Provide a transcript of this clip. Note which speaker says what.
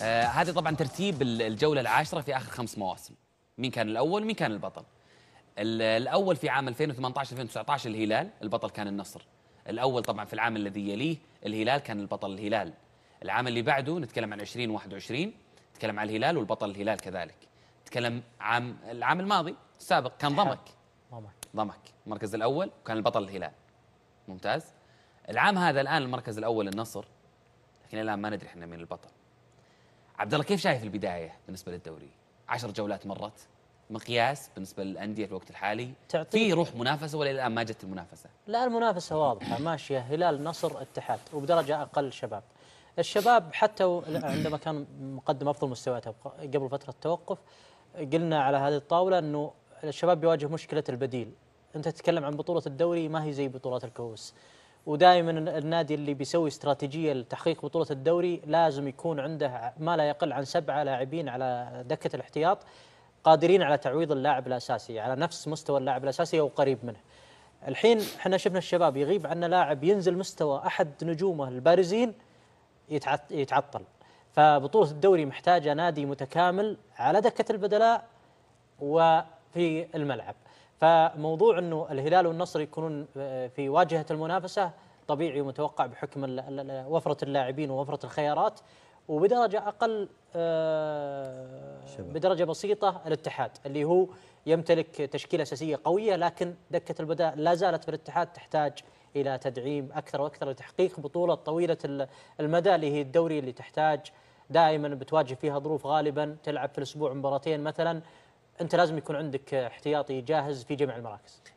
Speaker 1: آه هذه طبعا ترتيب الجوله العاشره في اخر خمس مواسم مين كان الاول ومين كان البطل الاول في عام 2018 2019 الهلال البطل كان النصر الاول طبعا في العام الذي يليه الهلال كان البطل الهلال العام اللي بعده نتكلم عن 2021 نتكلم عن الهلال والبطل الهلال كذلك نتكلم عام العام الماضي السابق كان نعم. ضمك ضمك ضمك المركز الاول وكان البطل الهلال ممتاز العام هذا الان المركز الاول النصر لكن الان ما ندري احنا من البطل عبد الله كيف شايف البدايه بالنسبه للدوري؟ عشر جولات مرت مقياس بالنسبه للانديه في الوقت الحالي في روح منافسه ولا الان ما جت المنافسه؟
Speaker 2: لا المنافسه واضحه ماشيه هلال نصر اتحاد وبدرجه اقل شباب. الشباب حتى عندما كان مقدم افضل مستوياته قبل فتره التوقف قلنا على هذه الطاوله انه الشباب بيواجه مشكله البديل. انت تتكلم عن بطوله الدوري ما هي زي بطولات الكؤوس. ودائما النادي اللي بيسوي استراتيجيه لتحقيق بطوله الدوري لازم يكون عنده ما لا يقل عن سبعه لاعبين على دكه الاحتياط قادرين على تعويض اللاعب الاساسي على نفس مستوى اللاعب الاساسي او قريب منه. الحين احنا شفنا الشباب يغيب عنا لاعب ينزل مستوى احد نجومه البارزين يتعطل. فبطوله الدوري محتاجه نادي متكامل على دكه البدلاء وفي الملعب. فموضوع انه الهلال والنصر يكونون آه، في واجهه المنافسه طبيعي ومتوقع بحكم وفره اللاعبين ووفره الخيارات وبدرجه اقل آه، بدرجه بسيطه الاتحاد اللي هو يمتلك تشكيله اساسيه قويه لكن دكه البداء لا زالت في الاتحاد تحتاج الى تدعيم اكثر واكثر لتحقيق بطوله طويله المدى اللي هي الدوري اللي تحتاج دائما بتواجه فيها ظروف غالبا تلعب في الاسبوع مباراتين مثلا انت لازم يكون عندك احتياطي جاهز في جميع المراكز